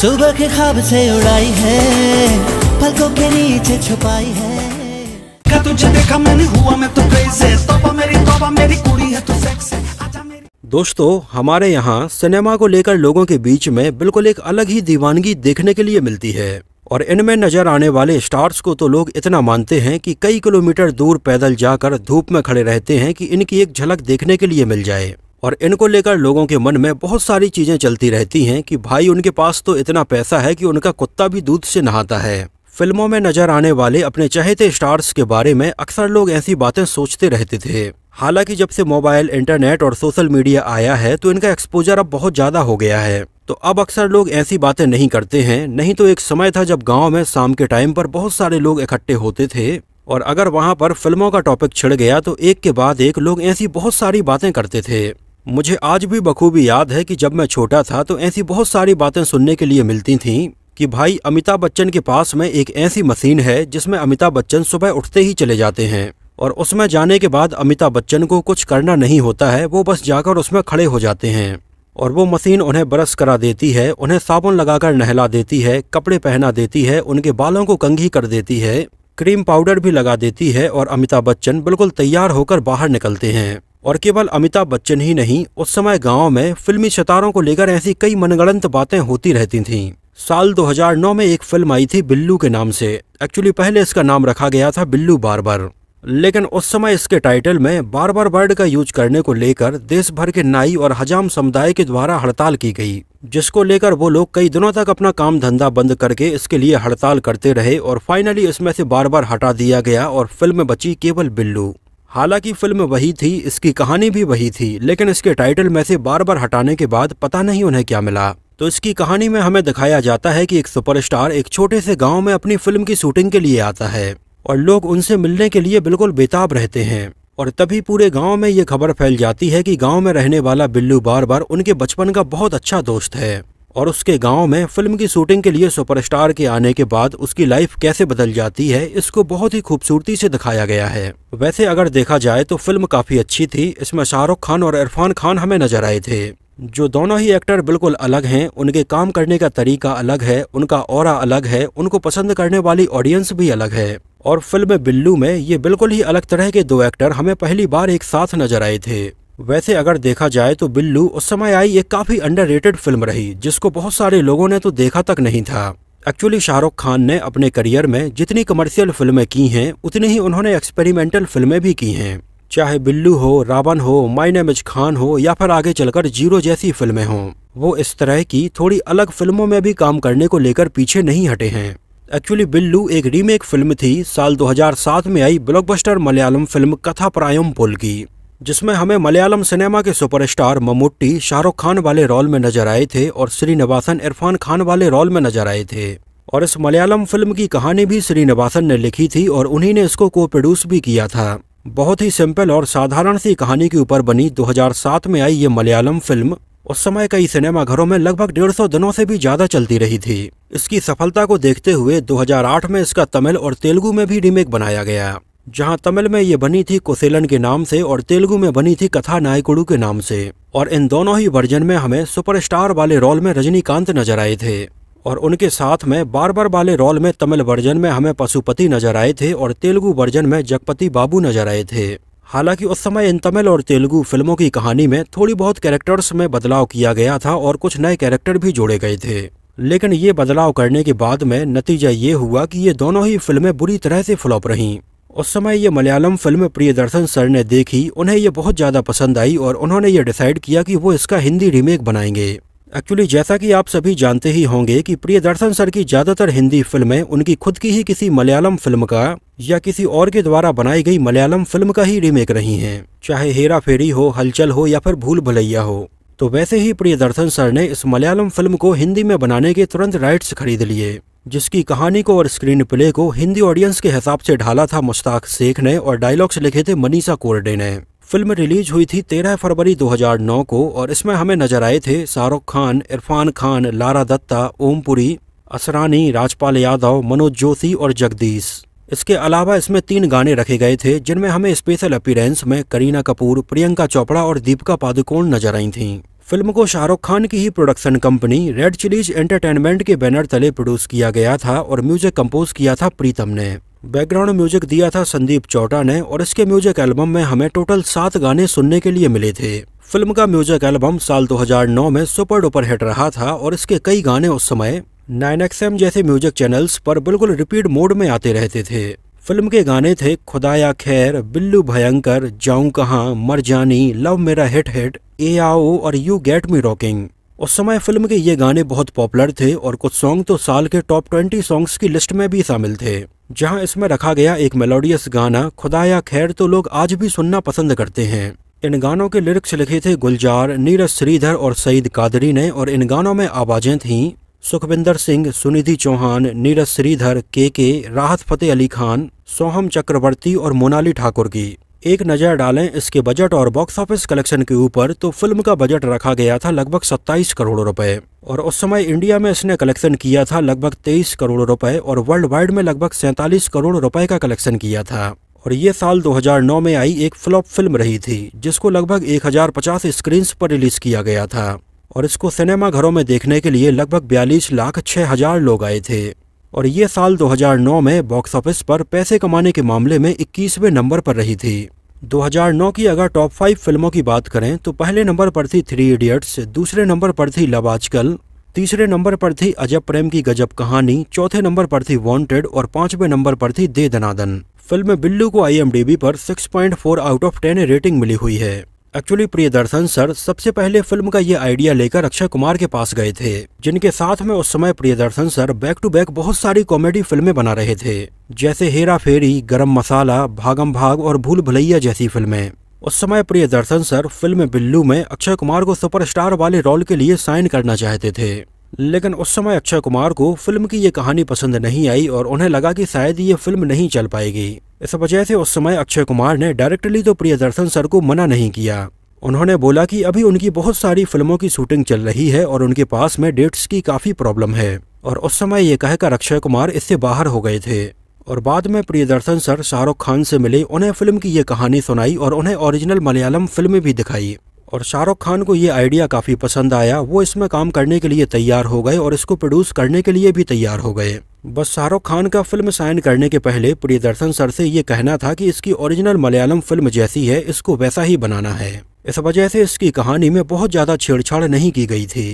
सुबह के खाब से उड़ाई है पलकों के नीचे छुपाई है क्या तुझे देखा मैंने हुआ मैं तो कैसे तोबा मेरी तोबा मेरी कुड़ी है तू सेक्स दोस्तों हमारे यहाँ सिनेमा को लेकर लोगों के बीच में बिल्कुल एक अलग ही दीवानगी देखने के लिए मिलती है और इनमें नजर आने वाले स्टार्स को तो लोग इतना मानते हैं कि कई किलोमीटर दूर पैदल जाकर धूप में खड़े रहते हैं कि इनकी एक झलक देखने के लिए मिल जाए और इनको लेकर लोगों के मन में बहुत सारी चीज़ें चलती रहती हैं कि भाई उनके पास तो इतना पैसा है कि उनका कुत्ता भी दूध से नहाता है फिल्मों में नजर आने वाले अपने चहेते स्टार्स के बारे में अक्सर लोग ऐसी बातें सोचते रहते थे हालांकि जब से मोबाइल इंटरनेट और सोशल मीडिया आया है तो इनका एक्सपोजर अब बहुत ज़्यादा हो गया है तो अब अक्सर लोग ऐसी बातें नहीं करते हैं नहीं तो एक समय था जब गाँव में शाम के टाइम पर बहुत सारे लोग इकट्ठे होते थे और अगर वहाँ पर फिल्मों का टॉपिक छिड़ गया तो एक के बाद एक लोग ऐसी बहुत सारी बातें करते थे मुझे आज भी बखूबी याद है कि जब मैं छोटा था तो ऐसी बहुत सारी बातें सुनने के लिए मिलती थीं कि भाई अमिताभ बच्चन के पास में एक ऐसी मशीन है जिसमें अमिताभ बच्चन सुबह उठते ही चले जाते हैं और उसमें जाने के बाद अमिताभ बच्चन को कुछ करना नहीं होता है वो बस जाकर उसमें खड़े हो जाते हैं और वो मशीन उन्हें ब्रश करा देती है उन्हें साबुन लगाकर नहला देती है कपड़े पहना देती है उनके बालों को कंघी कर देती है क्रीम पाउडर भी लगा देती है और अमिताभ बच्चन बिल्कुल तैयार होकर बाहर निकलते हैं और केवल अमिताभ बच्चन ही नहीं उस समय गांव में फिल्मी सितारों को लेकर ऐसी कई मनगणंत बातें होती रहती थीं। साल 2009 में एक फिल्म आई थी बिल्लू के नाम से एक्चुअली पहले इसका नाम रखा गया था बिल्लू बार बार लेकिन उस समय इसके टाइटल में बार बार वर्ड का यूज करने को लेकर देश भर के नाई और हजाम समुदाय के द्वारा हड़ताल की गई जिसको लेकर वो लोग कई दिनों तक अपना काम धंधा बंद करके इसके लिए हड़ताल करते रहे और फाइनली इसमें से बार बार हटा दिया गया और फिल्म बची केवल बिल्लू हालांकि फिल्म वही थी इसकी कहानी भी वही थी लेकिन इसके टाइटल में से बार बार हटाने के बाद पता नहीं उन्हें क्या मिला तो इसकी कहानी में हमें दिखाया जाता है कि एक सुपरस्टार एक छोटे से गांव में अपनी फिल्म की शूटिंग के लिए आता है और लोग उनसे मिलने के लिए बिल्कुल बेताब रहते हैं और तभी पूरे गांव में ये खबर फैल जाती है कि गांव में रहने वाला बिल्लू बार बार उनके बचपन का बहुत अच्छा दोस्त है और उसके गांव में फिल्म की शूटिंग के लिए सुपरस्टार के आने के बाद उसकी लाइफ कैसे बदल जाती है इसको बहुत ही खूबसूरती से दिखाया गया है वैसे अगर देखा जाए तो फिल्म काफ़ी अच्छी थी इसमें शाहरुख खान और इरफान खान हमें नजर आए थे जो दोनों ही एक्टर बिल्कुल अलग हैं उनके काम करने का तरीका अलग है उनका और अलग है उनको पसंद करने वाली ऑडियंस भी अलग है और फिल्म बिल्लू में ये बिल्कुल ही अलग तरह के दो एक्टर हमें पहली बार एक साथ नजर आए थे वैसे अगर देखा जाए तो बिल्लू उस समय आई एक काफ़ी अंडर फिल्म रही जिसको बहुत सारे लोगों ने तो देखा तक नहीं था एक्चुअली शाहरुख खान ने अपने करियर में जितनी कमर्शियल फिल्में की हैं उतनी ही उन्होंने एक्सपेरिमेंटल फिल्में भी की हैं चाहे बिल्लू हो रावण हो माई नेमिज खान हो या फिर आगे चलकर जीरो जैसी फिल्में हों वो इस तरह की थोड़ी अलग फिल्मों में भी काम करने को लेकर पीछे नहीं हटे हैं एक्चुअली बिल्लू एक रीमेक फिल्म थी साल 2007 में आई blockbuster Malayalam film Katha Parayumpol की जिसमें हमें मलयालम सिनेमा के सुपरस्टार ममुट्टी शाहरुख खान वाले रोल में नजर आए थे और श्रीनिवासन इरफान खान वाले रोल में नजर आए थे और इस मलयालम फिल्म की कहानी भी श्रीनिवासन ने लिखी थी और उन्हीं ने इसको को प्रोड्यूस भी किया था बहुत ही सिंपल और साधारण सी कहानी के ऊपर बनी 2007 में आई ये मलयालम फिल्म उस समय कई सिनेमा घरों में लगभग डेढ़ सौ दिनों से भी ज्यादा चलती रही थी इसकी सफलता को देखते हुए 2008 में इसका तमिल और तेलुगु में भी रीमेक बनाया गया जहां तमिल में ये बनी थी कोसेलन के नाम से और तेलुगु में बनी थी कथा नायकुडू के नाम से और इन दोनों ही वर्जन में हमें सुपरस्टार वाले रोल में रजनीकांत नजर आए थे और उनके साथ में बार बार वाले रोल में तमिल वर्जन में हमें पशुपति नजर आए थे और तेलुगु वर्जन में जगपति बाबू नजर आए थे हालांकि उस समय इन तमिल और तेलुगु फिल्मों की कहानी में थोड़ी बहुत कैरेक्टर्स में बदलाव किया गया था और कुछ नए कैरेक्टर भी जोड़े गए थे लेकिन ये बदलाव करने के बाद में नतीजा ये हुआ कि ये दोनों ही फिल्में बुरी तरह से फ्लॉप रहीं उस समय ये मलयालम फिल्म प्रियदर्शन सर ने देखी उन्हें ये बहुत ज़्यादा पसंद आई और उन्होंने ये डिसाइड किया कि वो इसका हिंदी रीमेक बनाएंगे एक्चुअली जैसा कि आप सभी जानते ही होंगे कि प्रियदर्शन सर की ज़्यादातर हिंदी फिल्में उनकी खुद की ही किसी मलयालम फिल्म का या किसी और के द्वारा बनाई गई मलयालम फिल्म का ही रीमेक रही हैं चाहे हेरा फेरी हो हलचल हो या फिर भूल भलैया हो तो वैसे ही प्रियदर्शन सर ने इस मलयालम फिल्म को हिंदी में बनाने के तुरंत राइट्स खरीद लिए जिसकी कहानी को और स्क्रीन प्ले को हिंदी ऑडियंस के हिसाब से ढाला था मुश्ताक शेख ने और डायलॉग्स लिखे थे मनीषा कोरडे ने फिल्म रिलीज हुई थी 13 फरवरी 2009 को और इसमें हमें नजर आए थे शाहरुख खान इरफान खान लारा दत्ता ओमपुरी असरानी राजपाल यादव मनोज जोशी और जगदीश इसके अलावा इसमें तीन गाने रखे गए थे जिनमें हमें स्पेशल अपीरेंस में करीना कपूर प्रियंका चोपड़ा और दीपिका पादुकोण नजर आई थीं फिल्म को शाहरुख खान की ही production company Red Chillies Entertainment के बैनर तले प्रोड्यूस किया गया था और म्यूजिक कंपोज किया था प्रीतम ने बैकग्राउंड म्यूजिक दिया था संदीप चौटा ने और इसके म्यूजिक एल्बम में हमें टोटल सात गाने सुनने के लिए मिले थे फिल्म का म्यूजिक एल्बम साल 2009 में सुपर डुपर हिट रहा था और इसके कई गाने उस समय नाइन एक्सएम जैसे म्यूजिक चैनल्स पर बिल्कुल रिपीट मोड में आते रहते थे फिल्म के गाने थे खुदाया खैर बिल्लू भयंकर जाऊं कहाँ मर जानी लव मेरा हिट हिट ए आओ और यू गेट मी रॉकिंग उस समय फिल्म के ये गाने बहुत पॉपुलर थे और कुछ सॉन्ग तो साल के टॉप ट्वेंटी सॉन्ग्स की लिस्ट में भी शामिल थे जहां इसमें रखा गया एक मेलोडियस गाना खुदा या खैर तो लोग आज भी सुनना पसंद करते हैं इन गानों के लिरिक्स लिखे थे गुलजार नीरज श्रीधर और सईद कादरी ने और इन गानों में आवाजें थीं सुखविंदर सिंह सुनिधि चौहान नीरज श्रीधर के के राहत फतेह अली खान सोहम चक्रवर्ती और मोनाली ठाकुर की एक नज़र डालें इसके बजट और बॉक्स ऑफिस कलेक्शन के ऊपर तो फिल्म का बजट रखा गया था लगभग 27 करोड़ रुपए और उस समय इंडिया में इसने कलेक्शन किया था लगभग 23 करोड़ रुपए और वर्ल्ड वाइड में लगभग सैंतालीस करोड़ रुपए का कलेक्शन किया था और ये साल 2009 में आई एक फ्लॉप फिल्म रही थी जिसको लगभग एक हज़ार पर रिलीज किया गया था और इसको सिनेमा घरों में देखने के लिए लगभग बयालीस लाख छः हजार लोग आए थे और ये साल 2009 में बॉक्स ऑफिस पर पैसे कमाने के मामले में 21वें नंबर पर रही थी 2009 की अगर टॉप फाइव फिल्मों की बात करें तो पहले नंबर पर थी थ्री इडियट्स दूसरे नंबर पर थी लव आजकल तीसरे नंबर पर थी अजब प्रेम की गजब कहानी चौथे नंबर पर थी वांटेड और पांचवें नंबर पर थी दे दनादन फिल्म बिल्लू को आईएमडीबी पर 6.4 आउट ऑफ 10 रेटिंग मिली हुई है एक्चुअली प्रिय दर्शन सर सबसे पहले फिल्म का ये आइडिया लेकर अक्षय कुमार के पास गए थे जिनके साथ में उस समय Priyadarshan sir back to back बहुत सारी कॉमेडी फिल्में बना रहे थे जैसे हेरा फेरी गरम मसाला भागम भाग और भूल भलैया जैसी फिल्में उस समय Priyadarshan sir film Billu में अक्षय कुमार को सुपरस्टार वाले रोल के लिए साइन करना चाहते थे लेकिन उस समय अक्षय कुमार को फिल्म की ये कहानी पसंद नहीं आई और उन्हें लगा कि शायद ये फिल्म नहीं चल पाएगी इस वजह से उस समय अक्षय कुमार ने डायरेक्टली तो प्रियदर्शन सर को मना नहीं किया उन्होंने बोला कि अभी उनकी बहुत सारी फिल्मों की शूटिंग चल रही है और उनके पास में डेट्स की काफ़ी प्रॉब्लम है और उस समय ये कहकर अक्षय कुमार इससे बाहर हो गए थे और बाद में प्रियदर्शन सर शाहरुख खान से मिले उन्हें फिल्म की ये कहानी सुनाई और उन्हें ओरिजिनल मलयालम फिल्म भी दिखाई और शाहरुख खान को ये आइडिया काफ़ी पसंद आया वो इसमें काम करने के लिए तैयार हो गए और इसको प्रोड्यूस करने के लिए भी तैयार हो गए बस शाहरुख खान का फिल्म साइन करने के पहले प्रियदर्शन सर से ये कहना था कि इसकी ओरिजिनल मलयालम फिल्म जैसी है इसको वैसा ही बनाना है इस वजह से इसकी कहानी में बहुत ज़्यादा छेड़छाड़ नहीं की गई थी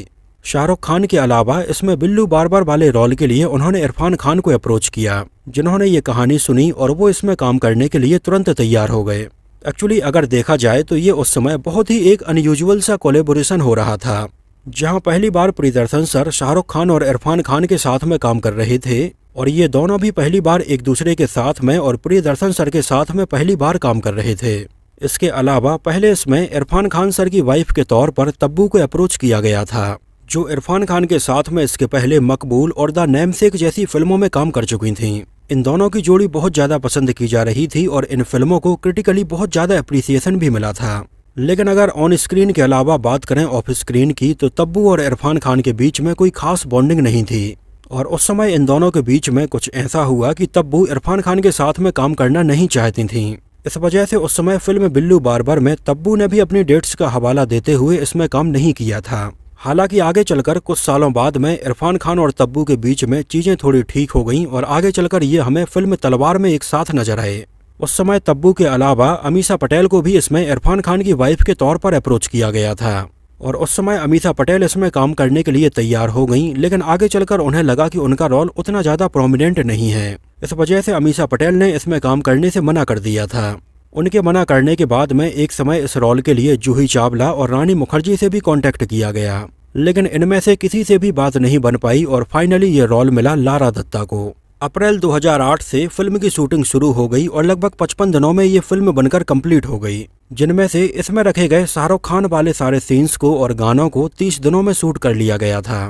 शाहरुख खान के अलावा इसमें बिल्लू बार बार वाले रोल के लिए उन्होंने इरफान खान को अप्रोच किया जिन्होंने ये कहानी सुनी और वो इसमें काम करने के लिए तुरंत तैयार हो गए एक्चुअली अगर देखा जाए तो ये उस समय बहुत ही एक अनयूजल सा कोलेबोरेशन हो रहा था जहां पहली बार प्रियदर्शन सर शाहरुख खान और इरफान खान के साथ में काम कर रहे थे और ये दोनों भी पहली बार एक दूसरे के साथ में और प्रियदर्शन सर के साथ में पहली बार काम कर रहे थे इसके अलावा पहले इसमें इरफान खान सर की वाइफ के तौर पर तब्बू को अप्रोच किया गया था जो इरफान खान के साथ में इसके पहले मकबूल और द नैमसेक जैसी फिल्मों में काम कर चुकी थीं इन दोनों की जोड़ी बहुत ज़्यादा पसंद की जा रही थी और इन फिल्मों को क्रिटिकली बहुत ज़्यादा अप्रिसिएशन भी मिला था लेकिन अगर ऑन स्क्रीन के अलावा बात करें ऑफ स्क्रीन की तो तब्बू और इरफान खान के बीच में कोई खास बॉन्डिंग नहीं थी और उस समय इन दोनों के बीच में कुछ ऐसा हुआ कि तब्बू इरफान खान के साथ में काम करना नहीं चाहती थीं इस वजह से उस समय फिल्म बिल्लू बार बार में तब्बू ने भी अपनी डेट्स का हवाला देते हुए इसमें काम नहीं किया था हालांकि आगे चलकर कुछ सालों बाद में इरफान खान और तब्बू के बीच में चीज़ें थोड़ी ठीक हो गईं और आगे चलकर ये हमें फिल्म तलवार में एक साथ नजर आए उस समय तब्बू के अलावा अमीशा पटेल को भी इसमें इरफान खान की वाइफ के तौर पर अप्रोच किया गया था और उस समय अमीशा पटेल इसमें काम करने के लिए तैयार हो गईं लेकिन आगे चलकर उन्हें लगा कि उनका रोल उतना ज़्यादा प्रोमिनेंट नहीं है इस वजह से अमीशा पटेल ने इसमें काम करने से मना कर दिया था उनके मना करने के बाद में एक समय इस रोल के लिए जूही चावला और रानी मुखर्जी से भी कॉन्टैक्ट किया गया लेकिन इनमें से किसी से भी बात नहीं बन पाई और फाइनली ये रोल मिला लारा दत्ता को अप्रैल 2008 से फिल्म की शूटिंग शुरू हो गई और लगभग 55 दिनों में ये फिल्म बनकर कंप्लीट हो गई जिनमें से इसमें रखे गए शाहरुख खान वाले सारे सीन्स को और गानों को 30 दिनों में शूट कर लिया गया था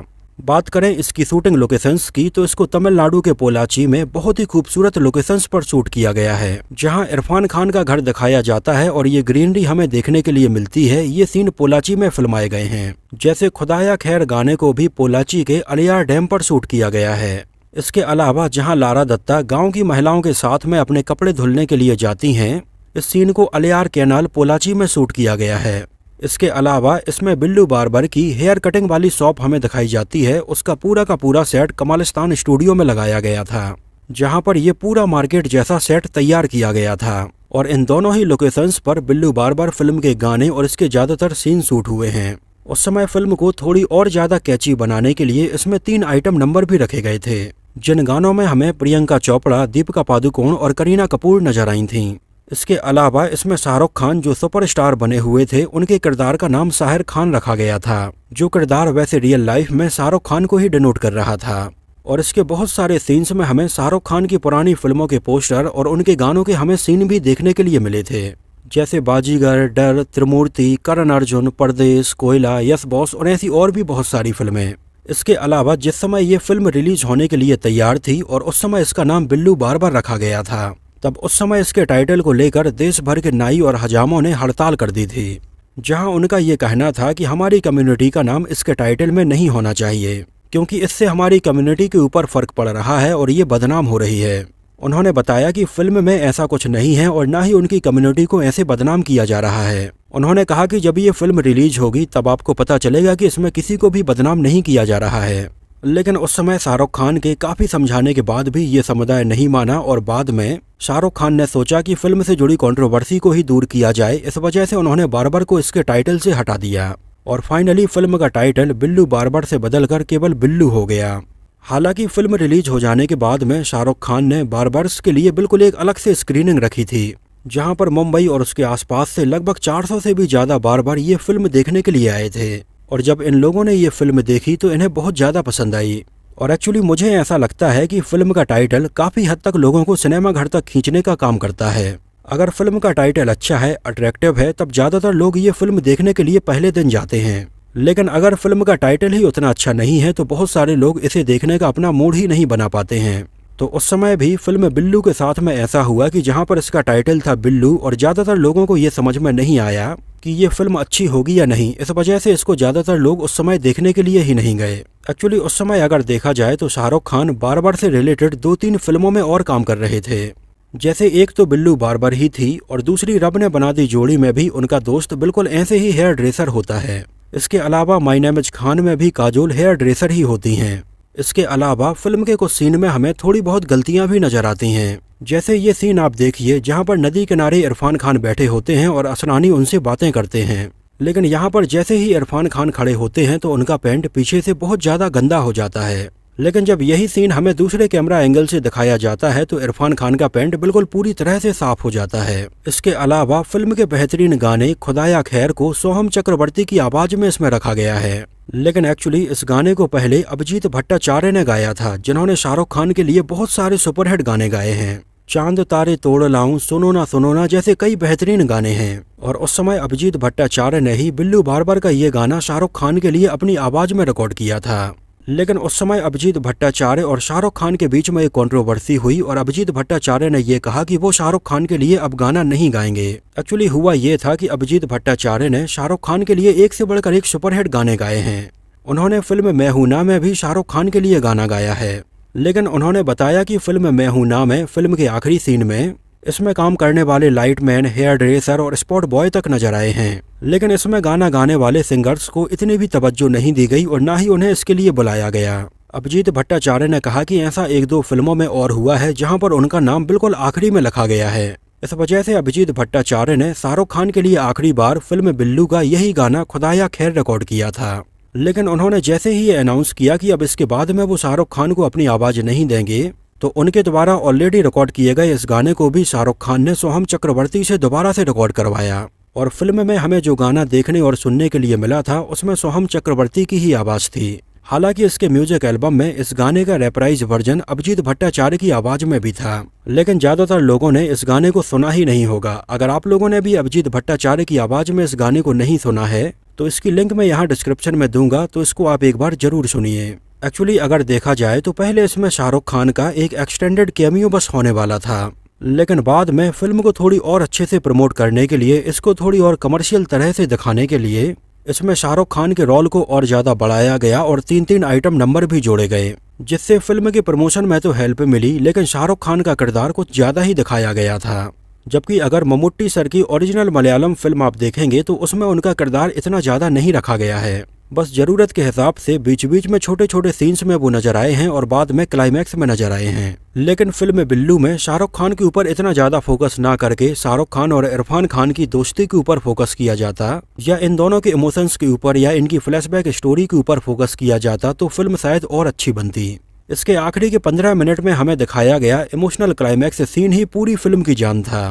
बात करें इसकी शूटिंग लोकेशंस की तो इसको तमिलनाडु के पोलाची में बहुत ही खूबसूरत लोकेशंस पर शूट किया गया है जहां इरफान खान का घर दिखाया जाता है और ये ग्रीनरी हमें देखने के लिए मिलती है ये सीन पोलाची में फिल्माए गए हैं जैसे खुदाया खैर गाने को भी पोलाची के अलियार डैम पर शूट किया गया है इसके अलावा जहाँ लारा दत्ता गाँव की महिलाओं के साथ में अपने कपड़े धुलने के लिए जाती हैं इस सीन को अलियार कैनाल पोलाची में शूट किया गया है इसके अलावा इसमें बिल्लू बारबर की हेयर कटिंग वाली शॉप हमें दिखाई जाती है उसका पूरा का पूरा सेट कमालिस्तान स्टूडियो में लगाया गया था जहां पर यह पूरा मार्केट जैसा सेट तैयार किया गया था और इन दोनों ही लोकेशंस पर बिल्लू बारबर फिल्म के गाने और इसके ज़्यादातर सीन शूट हुए हैं उस समय फिल्म को थोड़ी और ज़्यादा कैची बनाने के लिए इसमें तीन आइटम नंबर भी रखे गए थे जिन गानों में हमें प्रियंका चोपड़ा दीपिका पादुकोण और करीना कपूर नजर आई थीं इसके अलावा इसमें शाहरुख खान जो सुपरस्टार बने हुए थे उनके किरदार का नाम साहिर खान रखा गया था जो किरदार वैसे रियल लाइफ में शाहरुख खान को ही डिनोट कर रहा था और इसके बहुत सारे सीन्स में हमें शाहरुख खान की पुरानी फिल्मों के पोस्टर और उनके गानों के हमें सीन भी देखने के लिए मिले थे जैसे बाजीगर डर त्रिमूर्ति करण अर्जुन परदेश कोयला यस बॉस और ऐसी और भी बहुत सारी फिल्में इसके अलावा जिस समय ये फिल्म रिलीज होने के लिए तैयार थी और उस समय इसका नाम बिल्लू बार बार रखा गया था तब उस समय इसके टाइटल को लेकर देश भर के नाई और हजामों ने हड़ताल कर दी थी जहां उनका ये कहना था कि हमारी कम्युनिटी का नाम इसके टाइटल में नहीं होना चाहिए क्योंकि इससे हमारी कम्युनिटी के ऊपर फर्क पड़ रहा है और ये बदनाम हो रही है उन्होंने बताया कि फिल्म में ऐसा कुछ नहीं है और ना ही उनकी कम्युनिटी को ऐसे बदनाम किया जा रहा है उन्होंने कहा कि जब ये फिल्म रिलीज होगी तब आपको पता चलेगा कि इसमें किसी को भी बदनाम नहीं किया जा रहा है लेकिन उस समय शाहरुख खान के काफी समझाने के बाद भी ये समुदाय नहीं माना और बाद में शाहरुख खान ने सोचा कि फिल्म से जुड़ी कंट्रोवर्सी को ही दूर किया जाए इस वजह से उन्होंने बारबर को इसके टाइटल से हटा दिया और फाइनली फिल्म का टाइटल बिल्लू बारबर से बदलकर केवल बिल्लू हो गया हालांकि फिल्म रिलीज हो जाने के बाद में शाहरुख खान ने बारबर्स के लिए बिल्कुल एक अलग से स्क्रीनिंग रखी थी जहां पर मुंबई और उसके आसपास से लगभग 400 से भी ज़्यादा बार बार ये फिल्म देखने के लिए आए थे और जब इन लोगों ने ये फ़िल्म देखी तो इन्हें बहुत ज़्यादा पसंद आई और एक्चुअली मुझे ऐसा लगता है कि फ़िल्म का टाइटल काफ़ी हद तक लोगों को सिनेमा घर तक खींचने का काम करता है अगर फिल्म का टाइटल अच्छा है अट्रैक्टिव है तब ज़्यादातर लोग ये फिल्म देखने के लिए पहले दिन जाते हैं लेकिन अगर फिल्म का टाइटल ही उतना अच्छा नहीं है तो बहुत सारे लोग इसे देखने का अपना मूड ही नहीं बना पाते हैं तो उस समय भी फिल्म बिल्लू के साथ में ऐसा हुआ कि जहाँ पर इसका टाइटल था बिल्लू और ज़्यादातर लोगों को ये समझ में नहीं आया कि ये फिल्म अच्छी होगी या नहीं इस वजह से इसको ज़्यादातर लोग उस समय देखने के लिए ही नहीं गए एक्चुअली उस समय अगर देखा जाए तो शाहरुख खान बार बार से रिलेटेड दो तीन फिल्मों में और काम कर रहे थे जैसे एक तो बिल्लू बार बार ही थी और दूसरी रब ने बना दी जोड़ी में भी उनका दोस्त बिल्कुल ऐसे ही हेयर ड्रेसर होता है इसके अलावा माइनामिज खान में भी काजोल हेयर ड्रेसर ही होती हैं इसके अलावा फिल्म के कुछ सीन में हमें थोड़ी बहुत गलतियां भी नज़र आती हैं जैसे ये सीन आप देखिए जहाँ पर नदी किनारे इरफान खान बैठे होते हैं और असनानी उनसे बातें करते हैं लेकिन यहाँ पर जैसे ही इरफान खान खड़े होते हैं तो उनका पैंट पीछे से बहुत ज़्यादा गंदा हो जाता है लेकिन जब यही सीन हमें दूसरे कैमरा एंगल से दिखाया जाता है तो इरफान खान का पैंट बिल्कुल पूरी तरह से साफ हो जाता है इसके अलावा फिल्म के बेहतरीन गाने खुदाया खैर को सोहम चक्रवर्ती की आवाज में इसमें रखा गया है लेकिन एक्चुअली इस गाने को पहले अभिजीत भट्टाचार्य ने गाया था जिन्होंने शाहरुख खान के लिए बहुत सारे सुपरहिट गाने गाए हैं चांद तारे तोड़ लाऊं सुनो ना सुनो ना जैसे कई बेहतरीन गाने हैं और उस समय अभिजीत भट्टाचार्य ने ही बिल्लू बार बार का ये गाना शाहरुख खान के लिए अपनी आवाज में रिकॉर्ड किया था लेकिन उस समय अभिजीत भट्टाचार्य और शाहरुख खान के बीच में एक कंट्रोवर्सी हुई और अभिजीत भट्टाचार्य ने यह कहा कि वो शाहरुख खान के लिए अब गाना नहीं गाएंगे एक्चुअली हुआ ये था कि अभिजीत भट्टाचार्य ने शाहरुख खान के लिए एक से बढ़कर एक सुपरहिट गाने गाए हैं उन्होंने फिल्म मैं हूं ना में भी शाहरुख खान के लिए गाना गाया है लेकिन उन्होंने बताया कि फिल्म मैं हूं ना है फिल्म के आखिरी सीन में इसमें काम करने वाले लाइट मैन हेयर ड्रेसर और स्पॉट बॉय तक नजर आए हैं लेकिन इसमें गाना गाने वाले सिंगर्स को इतनी भी तवज्जो नहीं दी गई और ना ही उन्हें इसके लिए बुलाया गया अभिजीत भट्टाचार्य ने कहा कि ऐसा एक दो फिल्मों में और हुआ है जहां पर उनका नाम बिल्कुल आखिरी में लिखा गया है इस वजह से अभिजीत भट्टाचार्य ने शाहरुख खान के लिए आखिरी बार फिल्म बिल्लू का यही गाना खुदाया खैर रिकॉर्ड किया था लेकिन उन्होंने जैसे ही अनाउंस किया कि अब इसके बाद में वो शाहरुख खान को अपनी आवाज़ नहीं देंगे तो उनके द्वारा ऑलरेडी रिकॉर्ड किए गए इस गाने को भी शाहरुख खान ने सोहम चक्रवर्ती से दोबारा से रिकॉर्ड करवाया और फिल्म में हमें जो गाना देखने और सुनने के लिए मिला था उसमें सोहम चक्रवर्ती की ही आवाज़ थी हालांकि इसके म्यूजिक एल्बम में इस गाने का रेपराइज वर्जन अभिजीत भट्टाचार्य की आवाज में भी था लेकिन ज्यादातर लोगों ने इस गाने को सुना ही नहीं होगा अगर आप लोगों ने भी अभिजीत भट्टाचार्य की आवाज में इस गाने को नहीं सुना है तो इसकी लिंक मैं यहाँ डिस्क्रिप्शन में दूंगा तो इसको आप एक बार ज़रूर सुनिए एक्चुअली अगर देखा जाए तो पहले इसमें शाहरुख खान का एक एक्सटेंडेड कैमियो बस होने वाला था लेकिन बाद में फिल्म को थोड़ी और अच्छे से प्रमोट करने के लिए इसको थोड़ी और कमर्शियल तरह से दिखाने के लिए इसमें शाहरुख खान के रोल को और ज़्यादा बढ़ाया गया और तीन तीन आइटम नंबर भी जोड़े गए जिससे फिल्म के प्रमोशन में तो हेल्प मिली लेकिन शाहरुख खान का किरदार कुछ ज़्यादा ही दिखाया गया था जबकि अगर मम्मी सर की ओरिजिनल मलयालम फिल्म आप देखेंगे तो उसमें उनका किरदार इतना ज़्यादा नहीं रखा गया है बस ज़रूरत के हिसाब से बीच बीच में छोटे छोटे सीन्स में वो नज़र आए हैं और बाद में क्लाइमैक्स में नज़र आए हैं लेकिन फिल्म बिल्लू में शाहरुख खान के ऊपर इतना ज़्यादा फोकस ना करके शाहरुख खान और इरफान खान की दोस्ती के ऊपर फोकस किया जाता या इन दोनों के इमोशंस के ऊपर या इनकी फ्लैशबैक स्टोरी के ऊपर फोकस किया जाता तो फिल्म शायद और अच्छी बनती इसके आखिरी के पंद्रह मिनट में हमें दिखाया गया इमोशनल क्लाइमैक्स सीन ही पूरी फिल्म की जान था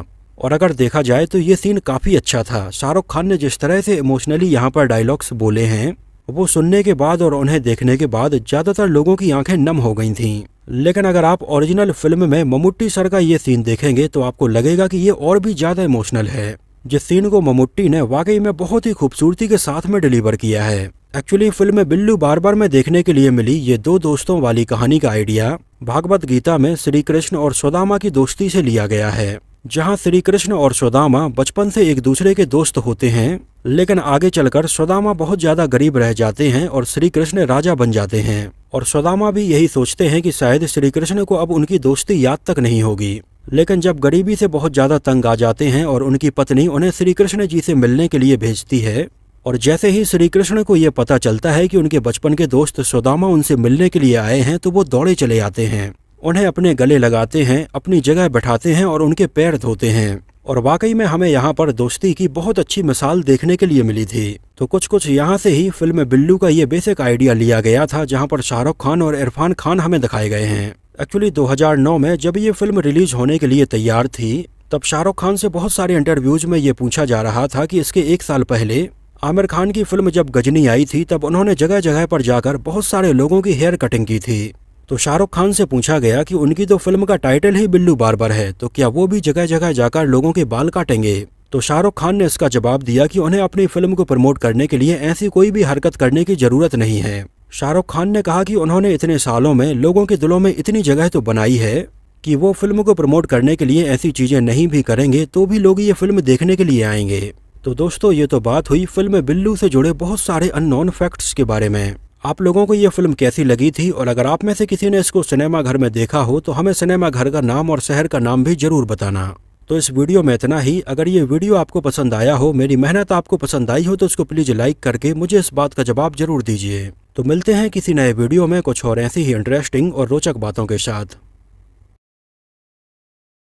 और अगर देखा जाए तो ये सीन काफ़ी अच्छा था शाहरुख खान ने जिस तरह से इमोशनली यहाँ पर डायलॉग्स बोले हैं वो सुनने के बाद और उन्हें देखने के बाद ज़्यादातर लोगों की आंखें नम हो गई थीं लेकिन अगर आप ओरिजिनल फिल्म में ममुट्टी सर का ये सीन देखेंगे तो आपको लगेगा कि ये और भी ज़्यादा इमोशनल है जिस सीन को ममुट्टी ने वाकई में बहुत ही खूबसूरती के साथ में डिलीवर किया है एक्चुअली फिल्म में बिल्लू बार बार में देखने के लिए मिली ये दो दोस्तों वाली कहानी का आइडिया भागवत गीता में श्री कृष्ण और सोदामा की दोस्ती से लिया गया है जहाँ श्री कृष्ण और सोदामा बचपन से एक दूसरे के दोस्त होते हैं लेकिन आगे चलकर सोदामा बहुत ज्यादा गरीब रह जाते हैं और श्री कृष्ण राजा बन जाते हैं और सोदामा भी यही सोचते हैं कि शायद श्री कृष्ण को अब उनकी दोस्ती याद तक नहीं होगी लेकिन जब गरीबी से बहुत ज़्यादा तंग आ जाते हैं और उनकी पत्नी उन्हें श्री कृष्ण जी से मिलने के लिए भेजती है और जैसे ही श्री कृष्ण को यह पता चलता है कि उनके बचपन के दोस्त सुदामा उनसे मिलने के लिए आए हैं तो वो दौड़े चले आते हैं उन्हें अपने गले लगाते हैं अपनी जगह बैठाते हैं और उनके पैर धोते हैं और वाकई में हमें यहाँ पर दोस्ती की बहुत अच्छी मिसाल देखने के लिए मिली थी तो कुछ कुछ यहाँ से ही फिल्म बिल्लू का ये बेसिक आइडिया लिया गया था जहाँ पर शाहरुख खान और इरफान खान हमें दिखाए गए हैं एक्चुअली 2009 में जब ये फिल्म रिलीज होने के लिए तैयार थी तब शाहरुख खान से बहुत सारे इंटरव्यूज में ये पूछा जा रहा था कि इसके एक साल पहले आमिर खान की फिल्म जब गजनी आई थी तब उन्होंने जगह जगह पर जाकर बहुत सारे लोगों की हेयर कटिंग की थी तो शाहरुख खान से पूछा गया कि उनकी तो फिल्म का टाइटल ही बिल्लू बार बार है तो क्या वो भी जगह जगह जाकर लोगों के बाल काटेंगे तो शाहरुख खान ने इसका जवाब दिया कि उन्हें अपनी फिल्म को प्रमोट करने के लिए ऐसी कोई भी हरकत करने की जरूरत नहीं है शाहरुख खान ने कहा कि उन्होंने इतने सालों में लोगों के दिलों में इतनी जगह तो बनाई है कि वो फिल्म को प्रमोट करने के लिए ऐसी चीज़ें नहीं भी करेंगे तो भी लोग ये फिल्म देखने के लिए आएंगे तो दोस्तों ये तो बात हुई फिल्म बिल्लू से जुड़े बहुत सारे अननोन फैक्ट्स के बारे में आप लोगों को ये फिल्म कैसी लगी थी और अगर आप में से किसी ने इसको सिनेमाघर में देखा हो तो हमें सिनेमाघर का नाम और शहर का नाम भी जरूर बताना तो इस वीडियो में इतना ही अगर ये वीडियो आपको पसंद आया हो मेरी मेहनत आपको पसंद आई हो तो उसको प्लीज़ लाइक करके मुझे इस बात का जवाब जरूर दीजिए तो मिलते हैं किसी नए वीडियो में कुछ और ऐसी ही इंटरेस्टिंग और रोचक बातों के साथ